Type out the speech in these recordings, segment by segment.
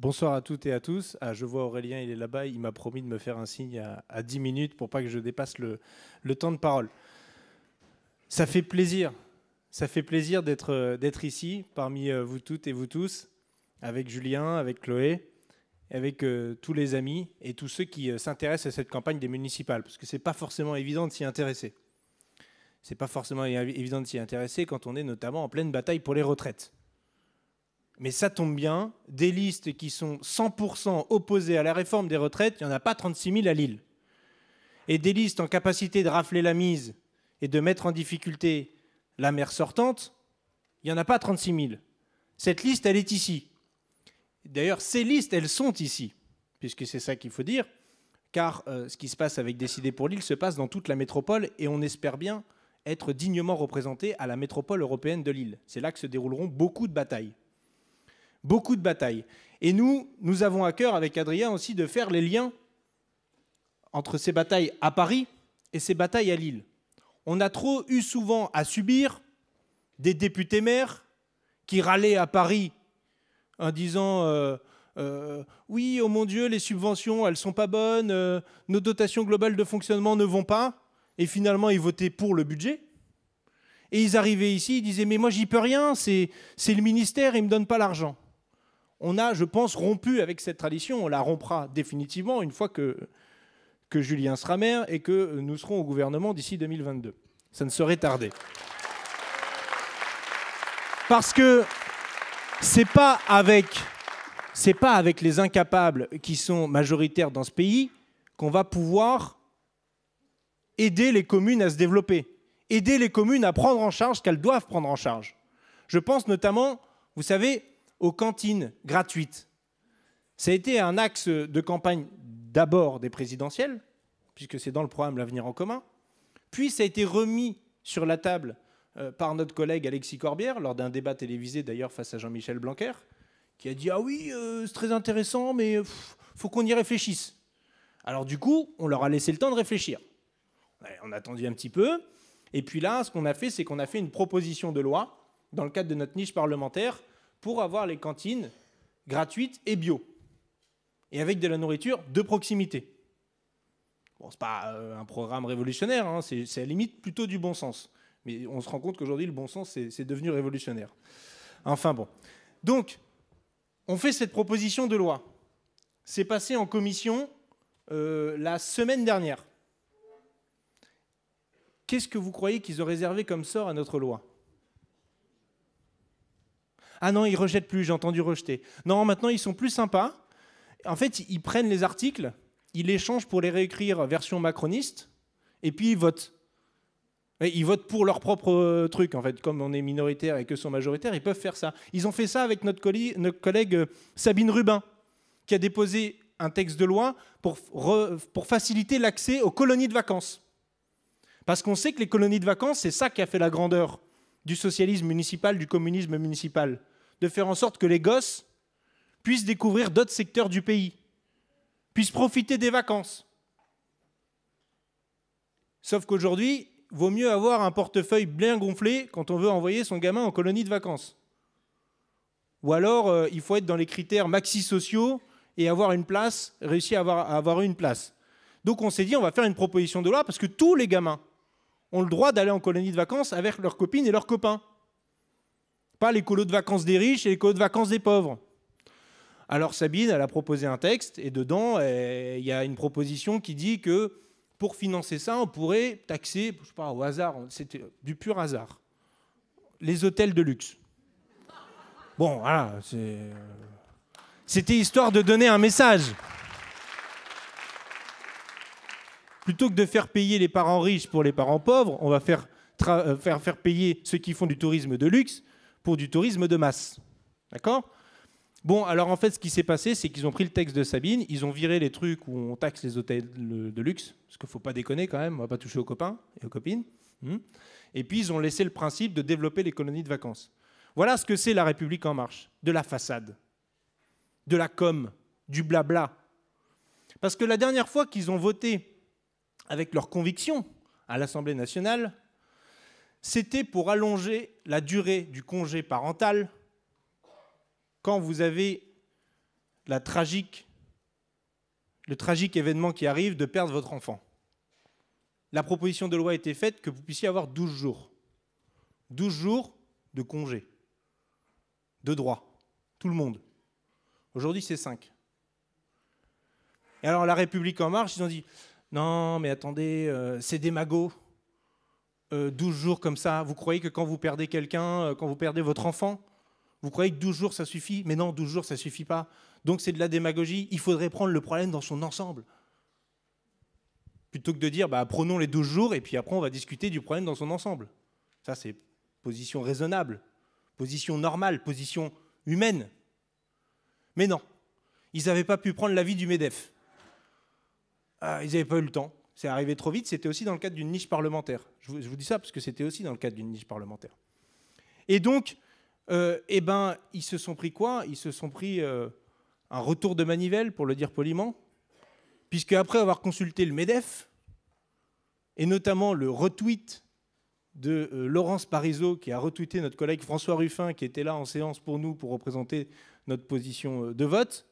Bonsoir à toutes et à tous. Ah, je vois Aurélien, il est là-bas. Il m'a promis de me faire un signe à, 10 minutes pour pas que je dépasse le, temps de parole. Ça fait plaisir. Ça fait plaisir d'être ici parmi euh, vous toutes et vous tous, avec Julien, avec Chloé, avec euh, tous les amis et tous ceux qui euh, s'intéressent à cette campagne des municipales, parce que ce n'est pas forcément évident de s'y intéresser. Ce n'est pas forcément évident de s'y intéresser quand on est notamment en pleine bataille pour les retraites mais ça tombe bien, des listes qui sont 100% opposées à la réforme des retraites, il n'y en a pas 36 000 à Lille. Et des listes en capacité de rafler la mise et de mettre en difficulté la mer sortante, il n'y en a pas 36 000. Cette liste, elle est ici. D'ailleurs, ces listes, elles sont ici, puisque c'est ça qu'il faut dire, car euh, ce qui se passe avec Décider pour Lille se passe dans toute la métropole, et on espère bien être dignement représenté à la métropole européenne de Lille. C'est là que se dérouleront beaucoup de batailles beaucoup de batailles. Et nous, nous avons à cœur, avec Adrien aussi, de faire les liens entre ces batailles à Paris et ces batailles à Lille. On a trop eu souvent à subir des députés maires qui râlaient à Paris en disant euh, euh, oui, oh mon Dieu, les subventions, elles sont pas bonnes, euh, nos dotations globales de fonctionnement ne vont pas, et finalement ils votaient pour le budget. Et ils arrivaient ici, ils disaient mais moi j'y peux rien, c'est le ministère, il me donne pas l'argent on a, je pense, rompu avec cette tradition. On la rompra définitivement une fois que, que Julien sera maire et que nous serons au gouvernement d'ici 2022. Ça ne serait tarder. Parce que c'est pas avec c'est pas avec les incapables qui sont majoritaires dans ce pays qu'on va pouvoir aider les communes à se développer, aider les communes à prendre en charge ce qu'elles doivent prendre en charge. Je pense notamment, vous savez, aux cantines gratuites. Ça a été un axe de campagne d'abord des présidentielles, puisque c'est dans le programme L'avenir en commun, puis ça a été remis sur la table euh, par notre collègue Alexis Corbière, lors d'un débat télévisé d'ailleurs face à Jean-Michel Blanquer, qui a dit Ah oui, euh, c'est très intéressant, mais il faut qu'on y réfléchisse. Alors du coup, on leur a laissé le temps de réfléchir. On a attendu un petit peu, et puis là, ce qu'on a fait, c'est qu'on a fait une proposition de loi dans le cadre de notre niche parlementaire pour avoir les cantines gratuites et bio. Et avec de la nourriture de proximité. Bon, c'est pas euh, un programme révolutionnaire, hein, c'est à la limite plutôt du bon sens. Mais on se rend compte qu'aujourd'hui, le bon sens, c'est devenu révolutionnaire. Enfin bon. Donc, on fait cette proposition de loi. C'est passé en commission euh, la semaine dernière. Qu'est-ce que vous croyez qu'ils ont réservé comme sort à notre loi ah non, ils rejettent plus, j'ai entendu rejeter. Non, maintenant, ils sont plus sympas. En fait, ils prennent les articles, ils les changent pour les réécrire version macroniste, et puis ils votent. ils votent pour leur propre euh, truc, en fait. Comme on est minoritaire et que sont majoritaires, ils peuvent faire ça. Ils ont fait ça avec notre, notre collègue euh, Sabine Rubin, qui a déposé un texte de loi pour, pour faciliter l'accès aux colonies de vacances. Parce qu'on sait que les colonies de vacances, c'est ça qui a fait la grandeur du socialisme municipal, du communisme municipal de faire en sorte que les gosses puissent découvrir d'autres secteurs du pays, puissent profiter des vacances. Sauf qu'aujourd'hui, vaut mieux avoir un portefeuille bien gonflé quand on veut envoyer son gamin en colonie de vacances. Ou alors, euh, il faut être dans les critères maxi sociaux et avoir une place, réussir avoir, à avoir une place. Donc on s'est dit, on va faire une proposition de loi parce que tous les gamins ont le droit d'aller en colonie de vacances avec leurs copines et leurs copains. Pas les colos de vacances des riches et les colos de vacances des pauvres. Alors Sabine, elle a proposé un texte et dedans, eh, il y a une proposition qui dit que pour financer ça, on pourrait taxer, je sais pas, au hasard, c'était du pur hasard, les hôtels de luxe. Bon, voilà, c'était histoire de donner un message. Plutôt que de faire payer les parents riches pour les parents pauvres, on va faire, euh, faire payer ceux qui font du tourisme de luxe pour du tourisme de masse. D'accord Bon, alors en fait, ce qui s'est passé, c'est qu'ils ont pris le texte de Sabine, ils ont viré les trucs où on taxe les hôtels de luxe, parce qu'il ne faut pas déconner quand même, on ne va pas toucher aux copains et aux copines. Hmm. Et puis, ils ont laissé le principe de développer les colonies de vacances. Voilà ce que c'est la République en marche, de la façade, de la com, du blabla. Parce que la dernière fois qu'ils ont voté avec leur conviction à l'Assemblée nationale, c'était pour allonger la durée du congé parental quand vous avez la tragique, le tragique événement qui arrive de perdre votre enfant. La proposition de loi était faite que vous puissiez avoir 12 jours. 12 jours de congé, de droit, tout le monde. Aujourd'hui, c'est 5. Et alors, la République En Marche, ils ont dit Non, mais attendez, euh, c'est démago ». 12 euh, jours comme ça, vous croyez que quand vous perdez quelqu'un, euh, quand vous perdez votre enfant, vous croyez que 12 jours ça suffit Mais non, 12 jours ça suffit pas. Donc c'est de la démagogie. Il faudrait prendre le problème dans son ensemble. Plutôt que de dire, bah, prenons les 12 jours et puis après on va discuter du problème dans son ensemble. Ça, c'est position raisonnable, position normale, position humaine. Mais non, ils n'avaient pas pu prendre l'avis du MEDEF. Ah, ils n'avaient pas eu le temps. C'est arrivé trop vite, c'était aussi dans le cadre d'une niche parlementaire. Je vous, dis ça parce que c'était aussi dans le cadre d'une niche parlementaire. Et donc, euh, eh ben, ils se sont pris quoi Ils se sont pris euh, un retour de manivelle, pour le dire poliment, puisque après avoir consulté le MEDEF, et notamment le retweet de euh, Laurence Parisot, qui a retweeté notre collègue François Ruffin, qui était là en séance pour nous pour représenter notre position de vote,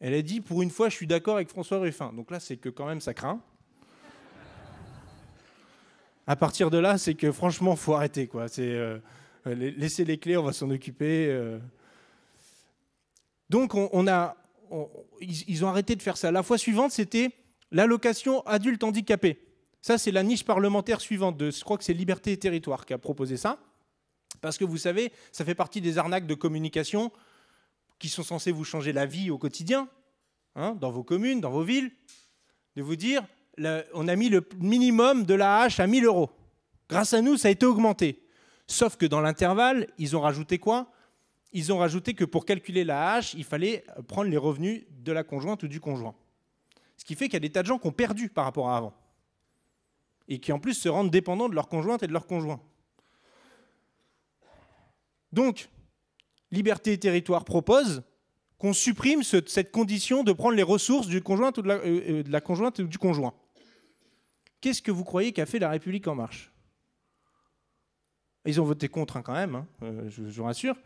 elle a dit, pour une fois, je suis d'accord avec François Ruffin. Donc là, c'est que quand même, ça craint à partir de là, c'est que franchement, faut arrêter. Quoi. C'est, euh, euh, laisser les clés, on va s'en occuper. Euh. Donc, on, a, ils, ont arrêté de faire ça. La fois suivante, c'était l'allocation adulte handicapé. Ça, c'est la niche parlementaire suivante. De, je crois que c'est Liberté et Territoire qui a proposé ça. Parce que vous savez, ça fait partie des arnaques de communication qui sont censées vous changer la vie au quotidien, hein, dans vos communes, dans vos villes, de vous dire on a mis le minimum de la hache à 1000 euros. Grâce à nous, ça a été augmenté. Sauf que dans l'intervalle, ils ont rajouté quoi Ils ont rajouté que pour calculer la hache, il fallait prendre les revenus de la conjointe ou du conjoint. Ce qui fait qu'il y a des tas de gens qui ont perdu par rapport à avant. Et qui en plus se rendent dépendants de leur conjointe et de leur conjoint. Donc, Liberté et Territoire propose qu'on supprime cette condition de prendre les ressources du conjoint ou euh, euh, de la conjointe ou du conjoint. Qu'est-ce que vous croyez qu'a fait la République en marche Ils ont voté contre hein, quand même, hein, euh, je, vous rassure.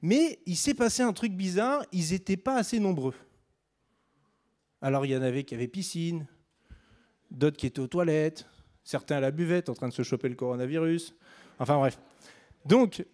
Mais il s'est passé un truc bizarre, ils n'étaient pas assez nombreux. Alors il y en avait qui avaient piscine, d'autres qui étaient aux toilettes, certains à la buvette en train de se choper le coronavirus. Enfin bref. Donc,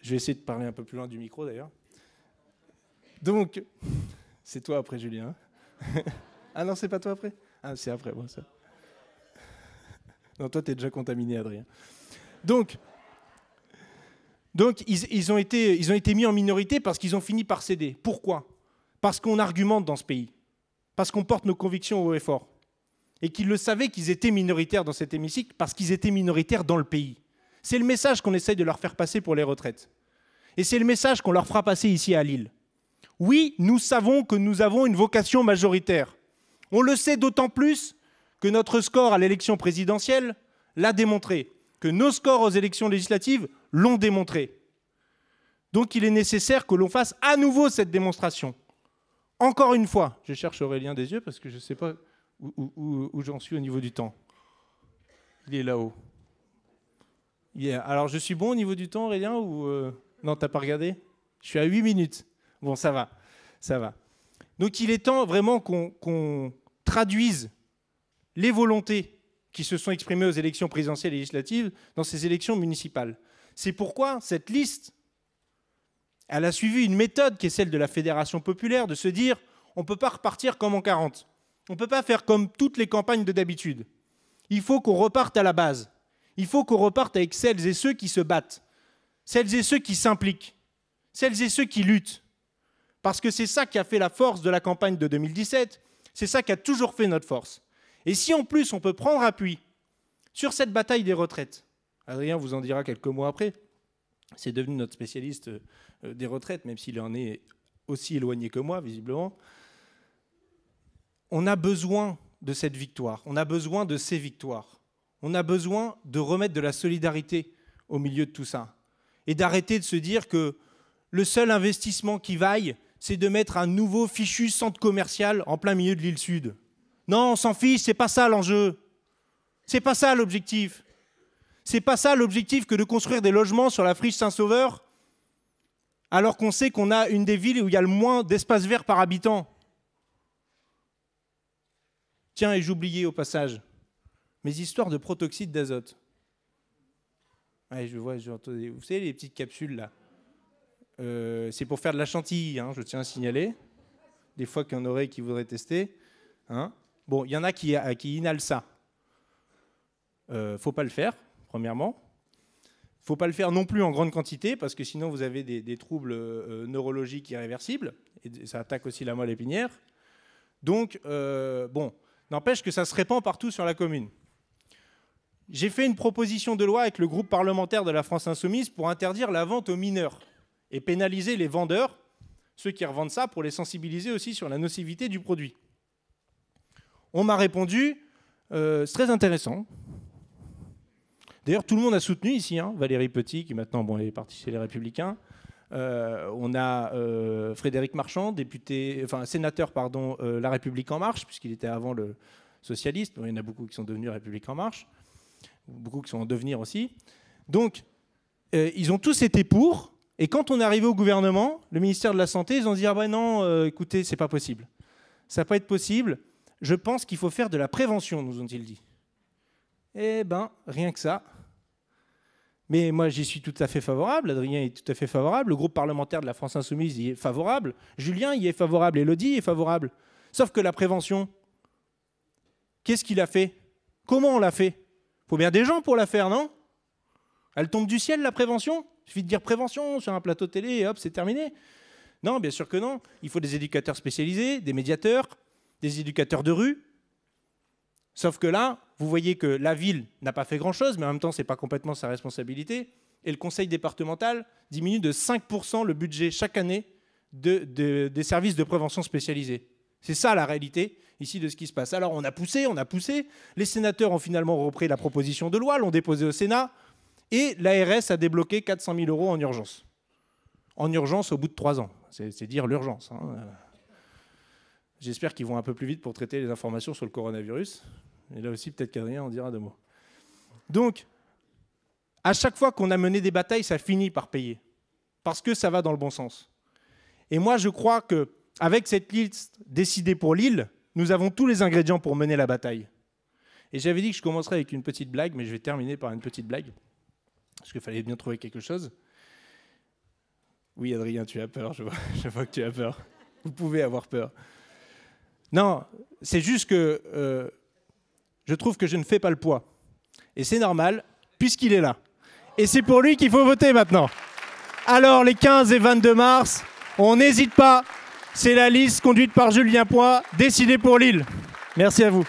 je vais essayer de parler un peu plus loin du micro d'ailleurs. Donc, c'est toi après Julien. Hein. ah non, c'est pas toi après Ah, c'est après, moi ça non, toi, tu es déjà contaminé, Adrien. Donc, donc ils, ont été, ils ont été mis en minorité parce qu'ils ont fini par céder. Pourquoi Parce qu'on argumente dans ce pays, parce qu'on porte nos convictions haut et et qu'ils le savaient qu'ils étaient minoritaires dans cet hémicycle parce qu'ils étaient minoritaires dans le pays. C'est le message qu'on essaye de leur faire passer pour les retraites. Et c'est le message qu'on leur fera passer ici à Lille. Oui, nous savons que nous avons une vocation majoritaire. On le sait d'autant plus que notre score à l'élection présidentielle l'a démontré, que nos scores aux élections législatives l'ont démontré. Donc il est nécessaire que l'on fasse à nouveau cette démonstration. Encore une fois, je cherche Aurélien des yeux parce que je ne sais pas où, j'en suis au niveau du temps. Il est là-haut. Alors je suis bon au niveau du temps, Aurélien ou tu euh, Non, t'as pas regardé Je suis à 8 minutes. Bon, ça va, ça va. Donc il est temps vraiment qu'on traduise les volontés qui se sont exprimées aux élections présidentielles et législatives dans ces élections municipales. C'est pourquoi cette liste, elle a suivi une méthode qui est celle de la Fédération populaire, de se dire on ne peut pas repartir comme en 40. On ne peut pas faire comme toutes les campagnes de d'habitude. Il faut qu'on reparte à la base. Il faut qu'on reparte avec celles et ceux qui se battent, celles et ceux qui s'impliquent, celles et ceux qui luttent. Parce que c'est ça qui a fait la force de la campagne de 2017, c'est ça qui a toujours fait notre force. Et si en plus on peut prendre appui sur cette bataille des retraites, Adrien vous en dira quelques mois après, c'est devenu notre spécialiste euh, des retraites, même s'il en est aussi éloigné que moi, visiblement, on a besoin de cette victoire, on a besoin de ces victoires, on a besoin de remettre de la solidarité au milieu de tout ça, et d'arrêter de se dire que le seul investissement qui vaille, c'est de mettre un nouveau fichu centre commercial en plein milieu de l'île Sud. Non, on s'en fiche, c'est pas ça l'enjeu. C'est pas ça l'objectif. C'est pas ça l'objectif que de construire des logements sur la friche Saint-Sauveur, alors qu'on sait qu'on a une des villes où il y a le moins d'espace vert par habitant. Tiens, et oublié au passage mes histoires de protoxyde d'azote. je vois, vous savez, les petites capsules là. Euh, c'est pour faire de la chantilly, hein, je tiens à signaler. Des fois qu'il y en aurait qui voudraient tester. Hein. Bon, il y en a qui, euh, qui inhalent ça. Euh, faut pas le faire, premièrement. Faut pas le faire non plus en grande quantité, parce que sinon vous avez des, troubles euh, neurologiques irréversibles, et ça attaque aussi la moelle épinière. Donc, bon, n'empêche que ça se répand partout sur la commune. J'ai fait une proposition de loi avec le groupe parlementaire de la France Insoumise pour interdire la vente aux mineurs et pénaliser les vendeurs, ceux qui revendent ça, pour les sensibiliser aussi sur la nocivité du produit. On m'a répondu, euh, c'est très intéressant. D'ailleurs, tout le monde a soutenu ici, hein, Valérie Petit, qui maintenant bon, est partie chez les Républicains. Euh, on a euh, Frédéric Marchand, député, enfin sénateur pardon, La République en Marche, puisqu'il était avant le socialiste. il y en a beaucoup qui sont devenus République en Marche, beaucoup qui sont en devenir aussi. Donc, ils ont tous été pour. Et quand on est arrivé au gouvernement, le ministère de la Santé, ils ont dit ah ben non, écoutez, c'est pas possible. Ça peut être possible. Je pense qu'il faut faire de la prévention, nous ont-ils dit. Eh ben, rien que ça. Mais moi, j'y suis tout à fait favorable. Adrien est tout à fait favorable. Le groupe parlementaire de la France Insoumise y est favorable. Julien y est favorable. Elodie y est favorable. Sauf que la prévention, qu'est-ce qu'il a fait Comment on l'a fait Il Faut bien des gens pour la faire, non Elle tombe du ciel, la prévention Il suffit de dire prévention sur un plateau télé et hop, c'est terminé. Non, bien sûr que non. Il faut des éducateurs spécialisés, des médiateurs, des éducateurs de rue. Sauf que là, vous voyez que la ville n'a pas fait grand-chose, mais en même temps, ce n'est pas complètement sa responsabilité. Et le conseil départemental diminue de 5% le budget chaque année de, des services de prévention spécialisés. C'est ça la réalité ici de ce qui se passe. Alors on a poussé, on a poussé. Les sénateurs ont finalement repris la proposition de loi, l'ont déposée au Sénat, et l'ARS a débloqué 400 000 euros en urgence. En urgence au bout de trois ans. C'est dire l'urgence. Hein. J'espère qu'ils vont un peu plus vite pour traiter les informations sur le coronavirus. Et là aussi, peut-être qu'Adrien en dira deux mots. Donc, à chaque fois qu'on a mené des batailles, ça finit par payer. Parce que ça va dans le bon sens. Et moi, je crois que avec cette liste décidée pour Lille, nous avons tous les ingrédients pour mener la bataille. Et j'avais dit que je commencerais avec une petite blague, mais je vais terminer par une petite blague. Parce qu'il fallait bien trouver quelque chose. Oui, Adrien, tu as peur, je vois, je vois que tu as peur. Vous pouvez avoir peur. Non, c'est juste que euh, je trouve que je ne fais pas le poids. Et c'est normal, puisqu'il est là. Et c'est pour lui qu'il faut voter maintenant. Alors, les 15 et 22 mars, on n'hésite pas. C'est la liste conduite par Julien Poix, décidée pour Lille. Merci à vous.